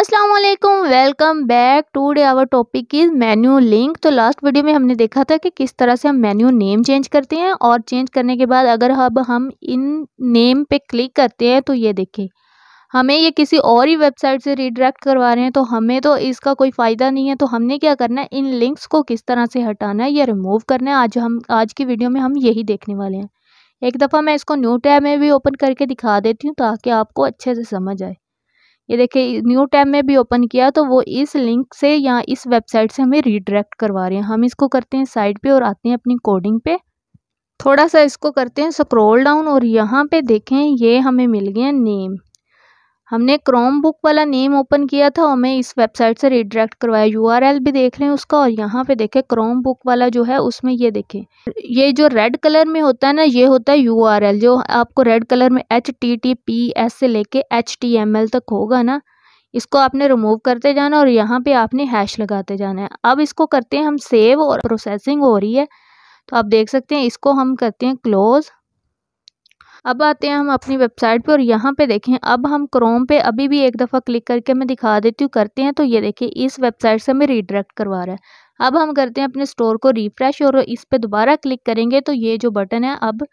Aslam welcome back today our topic is menu link तो last video में हमने देखा था कि किस तरह से हम मेन्यू नेम चेंज करते हैं और चेंज करने के बाद अगर अब हम इन नेम पे क्लिक करते हैं तो ये देखें हमें ये किसी और ही वेबसाइट से रिडायरेक्ट करवा रहे हैं तो हमें तो इसका कोई फ़ायदा नहीं है तो हमने क्या करना है इन लिंक्स को किस तरह से हटाना है या रिमूव करना है आज हम आज की वीडियो में हम यही देखने वाले हैं एक दफ़ा मैं इसको न्यू टैब में भी ओपन करके दिखा देती हूँ ताकि आपको अच्छे से समझ आए ये देखिए न्यू टैब में भी ओपन किया तो वो इस लिंक से या इस वेबसाइट से हमें रीडायरेक्ट करवा रहे हैं हम इसको करते हैं साइड पे और आते हैं अपनी कोडिंग पे थोड़ा सा इसको करते हैं स्क्रॉल डाउन और यहाँ पे देखें ये हमें मिल गया नेम हमने क्रोम बुक वाला नेम ओपन किया था और मैं इस वेबसाइट से रिडायरेक्ट करवाया यूआरएल भी देख लें उसका और यहाँ पे देखें क्रोम बुक वाला जो है उसमें ये देखें ये जो रेड कलर में होता है ना ये होता है यूआरएल जो आपको रेड कलर में h t t p s से लेके एच टी एम एल तक होगा ना इसको आपने रिमूव करते जाना और यहाँ पे आपने हैश लगाते जाना है अब इसको करते हैं हम सेव और प्रोसेसिंग हो रही है तो आप देख सकते हैं इसको हम करते हैं क्लोज़ अब आते हैं हम अपनी वेबसाइट पे और यहाँ पे देखें अब हम क्रोम पे अभी भी एक दफ़ा क्लिक करके मैं दिखा देती हूँ करते हैं तो ये देखिए इस वेबसाइट से हमें रिडायरेक्ट करवा रहा है अब हम करते हैं अपने स्टोर को रिफ़्रेश और इस पर दोबारा क्लिक करेंगे तो ये जो बटन है अब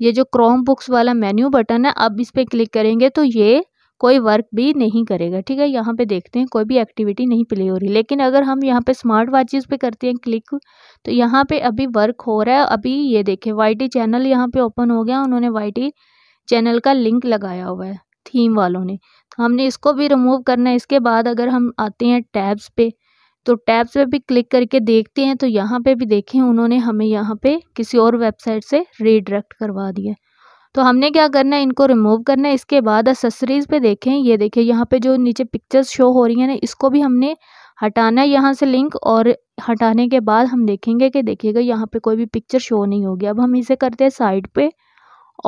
ये जो क्रोम बुक्स वाला मेन्यू बटन है अब इस पर क्लिक करेंगे तो ये कोई वर्क भी नहीं करेगा ठीक है यहाँ पे देखते हैं कोई भी एक्टिविटी नहीं प्ले हो रही लेकिन अगर हम यहाँ पे स्मार्ट वॉचेज पे करते हैं क्लिक तो यहाँ पे अभी वर्क हो रहा है अभी ये देखें वाई चैनल यहाँ पे ओपन हो गया उन्होंने वाई चैनल का लिंक लगाया हुआ है थीम वालों ने तो हमने इसको भी रिमूव करना है इसके बाद अगर हम आते हैं टैब्स पे तो टैब्स पे भी क्लिक करके देखते हैं तो यहाँ पे भी देखें उन्होंने हमें यहाँ पे किसी और वेबसाइट से रीडायरेक्ट करवा दिया तो हमने क्या करना है इनको रिमूव करना है इसके बाद एसेसरीज़ पे देखें ये देखें यहाँ पे जो नीचे पिक्चर्स शो हो रही हैं ना इसको भी हमने हटाना है यहाँ से लिंक और हटाने के बाद हम देखेंगे कि देखिएगा यहाँ पे कोई भी पिक्चर शो नहीं होगी अब हम इसे करते हैं साइड पे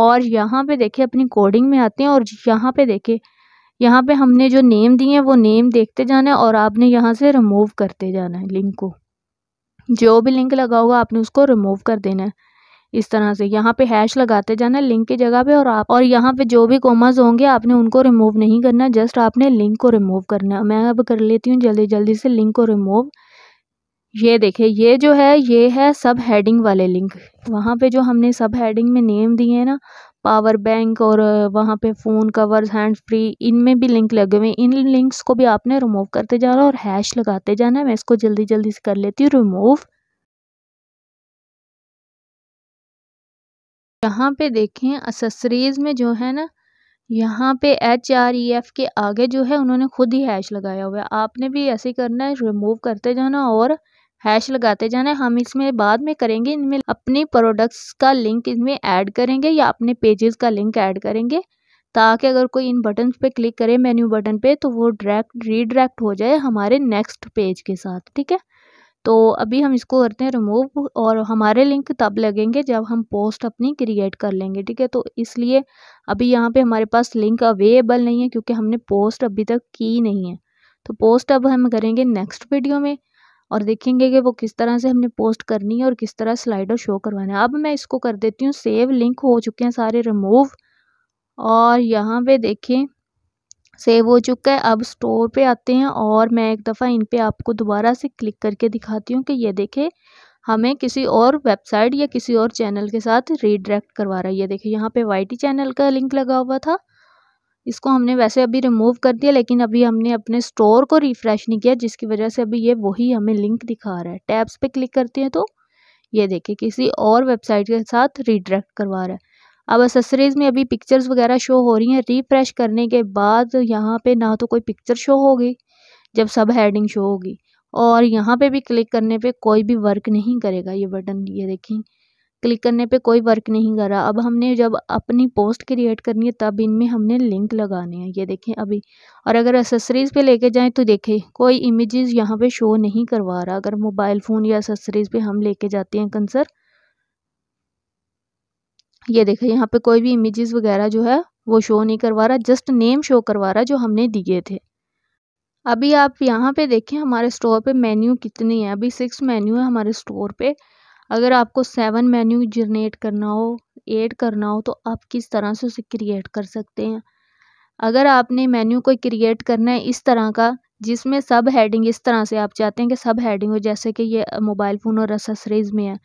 और यहाँ पे देखें अपनी कोडिंग में आते हैं और यहाँ पे देखें यहाँ पे हमने जो नेम दिए हैं वो नेम देखते जाना है और आपने यहाँ से रिमूव करते जाना है लिंक को जो भी लिंक लगा होगा आपने उसको रिमूव कर देना है इस तरह से यहाँ पे हैश लगाते जाना लिंक की जगह पे और आप और यहाँ पे जो भी कॉमर्स होंगे आपने उनको रिमूव नहीं करना जस्ट आपने लिंक को रिमूव करना है मैं अब कर लेती हूँ जल्दी जल्दी से लिंक को रिमूव ये देखे ये जो है ये है सब हेडिंग वाले लिंक वहाँ पे जो हमने सब हेडिंग में नेम दिए हैं ना पावर बैंक और वहाँ पे फ़ोन कवर्स हैंड फ्री इनमें भी लिंक लगे हुए हैं इन लिंक्स को भी आपने रिमूव करते जाना और हैश लगाते जाना है मैं इसको जल्दी जल्दी से कर लेती हूँ रिमूव यहाँ पे देखें असेसरीज में जो है ना यहाँ पे एच आर ई एफ के आगे जो है उन्होंने खुद ही हैश लगाया हुआ है आपने भी ऐसे ही करना है रिमूव करते जाना और हैश लगाते जाना है हम इसमें बाद में करेंगे इनमें अपनी प्रोडक्ट्स का लिंक इनमें ऐड करेंगे या अपने पेजेस का लिंक ऐड करेंगे ताकि अगर कोई इन बटन पे क्लिक करे मेन्यू बटन पे तो वो डायरेक्ट रीडायरेक्ट हो जाए हमारे नेक्स्ट पेज के साथ ठीक है तो अभी हम इसको करते हैं रिमूव और हमारे लिंक तब लगेंगे जब हम पोस्ट अपनी क्रिएट कर लेंगे ठीक है तो इसलिए अभी यहाँ पे हमारे पास लिंक अवेलेबल नहीं है क्योंकि हमने पोस्ट अभी तक की नहीं है तो पोस्ट अब हम करेंगे नेक्स्ट वीडियो में और देखेंगे कि वो किस तरह से हमने पोस्ट करनी है और किस तरह स्लाइडर शो करवाना है अब मैं इसको कर देती हूँ सेव लिंक हो चुके हैं सारे रिमूव और यहाँ पे देखें सेव हो चुका है अब स्टोर पे आते हैं और मैं एक दफ़ा इन पे आपको दोबारा से क्लिक करके दिखाती हूँ कि ये देखें हमें किसी और वेबसाइट या किसी और चैनल के साथ रीडायरेक्ट करवा रहा है ये देखिए यहाँ पे वाई चैनल का लिंक लगा हुआ था इसको हमने वैसे अभी रिमूव कर दिया लेकिन अभी हमने अपने स्टोर को रिफ़्रेश नहीं किया जिसकी वजह से अभी ये वही हमें लिंक दिखा रहा है टैब्स पे क्लिक करते हैं तो ये देखिए किसी और वेबसाइट के साथ रीडायरेक्ट करवा रहा है अब एसेसरीज में अभी पिक्चर्स वगैरह शो हो रही हैं रिफ्रेश करने के बाद यहाँ पे ना तो कोई पिक्चर शो होगी जब सब हेडिंग शो होगी और यहाँ पे भी क्लिक करने पे कोई भी वर्क नहीं करेगा ये बटन ये देखें क्लिक करने पे कोई वर्क नहीं कर रहा अब हमने जब अपनी पोस्ट क्रिएट करनी है तब इनमें हमने लिंक लगाने हैं ये देखें अभी और अगर एसेसरीज़ पे लेके जाएं तो देखें कोई इमेजेस यहाँ पे शो नहीं करवा रहा अगर मोबाइल फ़ोन या एसेसरीज़ पे हम लेके जाते हैं कंसर ये देखें यहाँ पे कोई भी इमेजेस वगैरह जो है वो शो नहीं करवा रहा जस्ट नेम शो करवा रहा जो हमने दिए थे अभी आप यहाँ पे देखें हमारे स्टोर पे मेन्यू कितनी है अभी सिक्स मेन्यू है हमारे स्टोर पे अगर आपको सेवन मेन्यू जनरेट करना हो एड करना हो तो आप किस तरह से उसे क्रिएट कर सकते हैं अगर आपने मेन्यू कोई क्रिएट करना है इस तरह का जिसमें सब हेडिंग इस तरह से आप चाहते हैं कि सब हेडिंग हो जैसे कि ये मोबाइल फ़ोन और एसेसरीज़ में है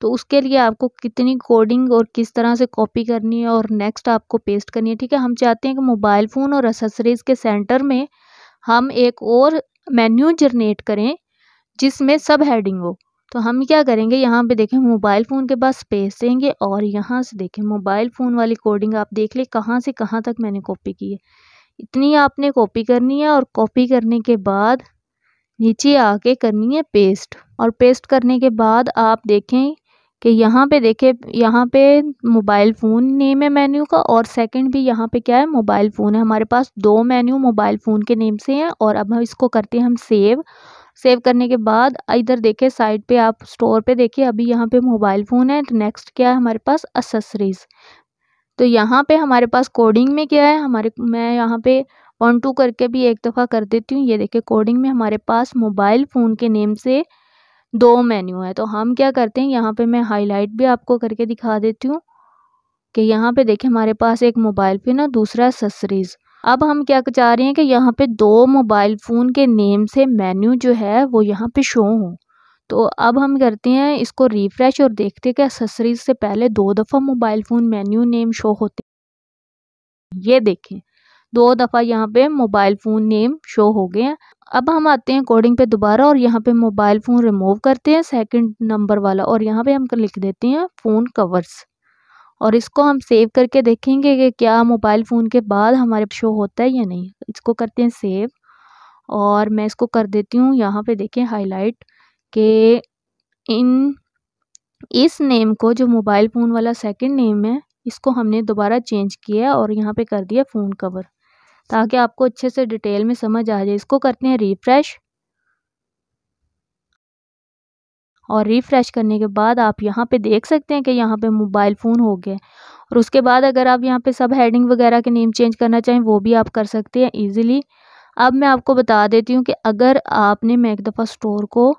तो उसके लिए आपको कितनी कोडिंग और किस तरह से कॉपी करनी है और नेक्स्ट आपको पेस्ट करनी है ठीक है हम चाहते हैं कि मोबाइल फ़ोन और एसेसरीज़ के सेंटर में हम एक और मेन्यू जनरेट करें जिसमें सब हेडिंग हो तो हम क्या करेंगे यहाँ पे देखें मोबाइल फ़ोन के पास स्पेस देंगे और यहाँ से देखें मोबाइल फ़ोन वाली कोडिंग आप देख लें कहाँ से कहाँ तक मैंने कॉपी की है इतनी आपने कॉपी करनी है और कॉपी करने के बाद नीचे आके करनी है पेस्ट और पेस्ट करने के बाद आप देखें कि यहाँ पे देखे यहाँ पे मोबाइल फ़ोन नेम है मेन्यू का और सेकंड भी यहाँ पे क्या है मोबाइल फ़ोन है हमारे पास दो मेन्यू मोबाइल फ़ोन के नेम से हैं और अब हम इसको करते हैं हम सेव सेव करने के बाद इधर देखे साइड पे आप स्टोर पे देखिए अभी यहाँ पे मोबाइल फ़ोन है नेक्स्ट क्या है हमारे पास असेसरीज़ तो यहाँ पे हमारे पास कोडिंग में क्या है हमारे मैं यहाँ पे वन टू करके भी एक दफ़ा कर देती हूँ ये देखे कोडिंग में हमारे पास मोबाइल फ़ोन के नेम से दो मेन्यू है तो हम क्या करते हैं यहाँ पे मैं हाईलाइट भी आपको करके दिखा देती हूँ कि यहाँ पे देखें हमारे पास एक मोबाइल फ़ोन है दूसरा ससरीज़ अब हम क्या चाह रहे हैं कि यहाँ पे दो मोबाइल फ़ोन के नेम से मेन्यू जो है वो यहाँ पे शो हो तो अब हम करते हैं इसको रिफ़्रेश और देखते हैं कि ससरीज से पहले दो दफ़ा mobile phone menu name show होते ये देखें दो दफ़ा यहाँ पे मोबाइल फ़ोन नेम शो हो गए हैं अब हम आते हैं अकॉर्डिंग पे दोबारा और यहाँ पे मोबाइल फ़ोन रिमूव करते हैं सेकंड नंबर वाला और यहाँ पे हम लिख देते हैं फ़ोन कवर्स और इसको हम सेव करके देखेंगे कि क्या मोबाइल फ़ोन के बाद हमारे शो होता है या नहीं इसको करते हैं सेव और मैं इसको कर देती हूँ यहाँ पर देखें हाईलाइट के इन इस नेम को जो मोबाइल फ़ोन वाला सेकेंड नेम है इसको हमने दोबारा चेंज किया और यहाँ पे कर दिया फ़ोन कवर ताकि आपको अच्छे से डिटेल में समझ आ जाए इसको करते हैं रिफ्रेश और रिफ़्रेश करने के बाद आप यहाँ पे देख सकते हैं कि यहाँ पे मोबाइल फ़ोन हो गया और उसके बाद अगर आप यहाँ पे सब हेडिंग वगैरह के नेम चेंज करना चाहें वो भी आप कर सकते हैं इजीली अब मैं आपको बता देती हूँ कि अगर आपने मैं एक दफ़ा स्टोर को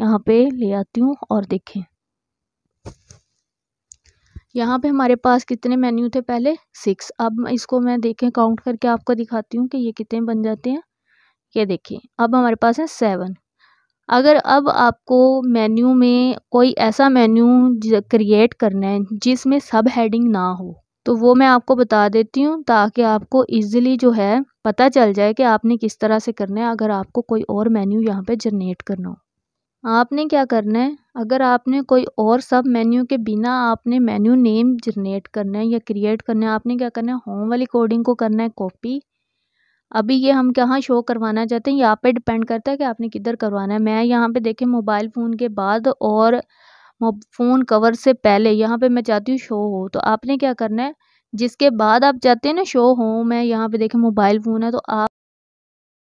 यहाँ पे ले आती हूँ और देखें यहाँ पे हमारे पास कितने मेन्यू थे पहले सिक्स अब इसको मैं देखें काउंट करके आपको दिखाती हूँ कि ये कितने बन जाते हैं ये देखिए अब हमारे पास है सेवन अगर अब आपको मेन्यू में कोई ऐसा मेन्यू क्रिएट करना है जिसमें सब हेडिंग ना हो तो वो मैं आपको बता देती हूँ ताकि आपको इजीली जो है पता चल जाए कि आपने किस तरह से करना है अगर आपको कोई और मेन्यू यहाँ पे जनरेट करना हो आपने क्या करना है अगर आपने कोई और सब मेन्यू के बिना आपने मेन्यू नेम जनरेट करना है या क्रिएट करना है आपने क्या करना है होम वाली कोडिंग को करना है कॉपी अभी ये हम कहाँ शो करवाना चाहते हैं ये आप पे डिपेंड करता है कि आपने किधर करवाना है मैं यहाँ पे देखें मोबाइल फ़ोन के बाद और फ़ोन कवर से पहले यहाँ पे मैं चाहती हूँ शो हो तो आपने क्या करना है जिसके बाद आप चाहते हैं ना शो हो मैं यहाँ पे देखें मोबाइल फ़ोन है तो आप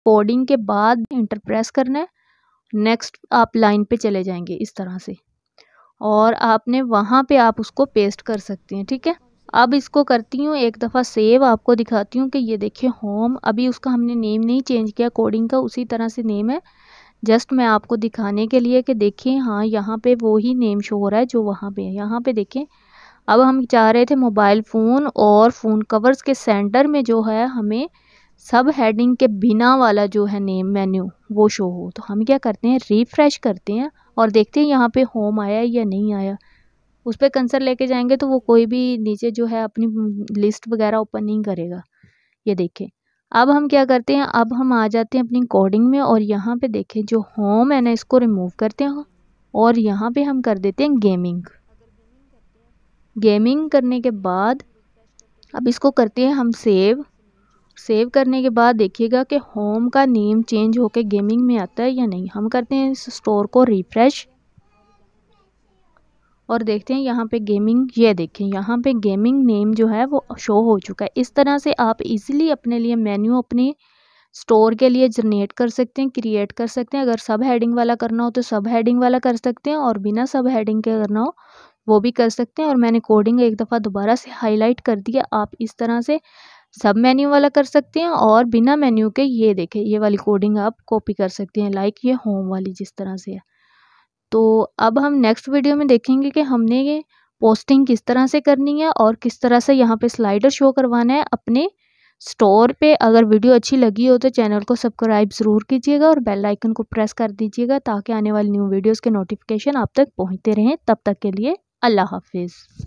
कोडिंग के बाद इंटरप्रेस करना है नेक्स्ट आप लाइन पे चले जाएंगे इस तरह से और आपने वहाँ पे आप उसको पेस्ट कर सकती हैं ठीक है अब इसको करती हूँ एक दफ़ा सेव आपको दिखाती हूँ कि ये देखिए होम अभी उसका हमने नेम नहीं चेंज किया कोडिंग का उसी तरह से नेम है जस्ट मैं आपको दिखाने के लिए कि देखें हाँ यहाँ पे वो ही नेम शो हो रहा है जो वहाँ पे है यहाँ पे देखें अब हम चाह रहे थे मोबाइल फ़ोन और फ़ोन कवर्स के सेंटर में जो है हमें सब हेडिंग के बिना वाला जो है नेम मेन्यू वो शो हो तो हम क्या करते हैं रिफ़्रेश करते हैं और देखते हैं यहाँ पे होम आया या नहीं आया उस पर कंसर लेके जाएंगे तो वो कोई भी नीचे जो है अपनी लिस्ट वगैरह ओपन नहीं करेगा ये देखें अब हम क्या करते हैं अब हम आ जाते हैं अपनी कोडिंग में और यहाँ पे देखें जो होम है ना इसको रिमूव करते हैं और यहाँ पे हम कर देते हैं गेमिंग गेमिंग करने के बाद अब इसको करते हैं हम सेव सेव करने के बाद देखिएगा कि होम का नेम चेंज होकर गेमिंग में आता है या नहीं हम करते हैं इस स्टोर को रिफ्रेश और देखते हैं यहाँ पे गेमिंग ये देखें यहाँ पे गेमिंग नेम जो है वो शो हो चुका है इस तरह से आप इजीली अपने लिए मेन्यू अपने स्टोर के लिए जनरेट कर सकते हैं क्रिएट कर सकते हैं अगर सब हेडिंग वाला करना हो तो सब हेडिंग वाला कर सकते हैं और बिना सब हेडिंग के करना हो वो भी कर सकते हैं और मैंने कोडिंग एक दफ़ा दोबारा से हाईलाइट कर दिया आप इस तरह से सब मेन्यू वाला कर सकते हैं और बिना मेन्यू के ये देखें ये वाली कोडिंग आप कॉपी कर सकते हैं लाइक ये होम वाली जिस तरह से है तो अब हम नेक्स्ट वीडियो में देखेंगे कि हमने ये पोस्टिंग किस तरह से करनी है और किस तरह से यहाँ पे स्लाइडर शो करवाना है अपने स्टोर पे अगर वीडियो अच्छी लगी हो तो चैनल को सब्सक्राइब ज़रूर कीजिएगा और बेल आइकन को प्रेस कर दीजिएगा ताकि आने वाली न्यू वीडियोज़ के नोटिफिकेशन आप तक पहुँचते रहें तब तक के लिए अल्लाह हाफिज़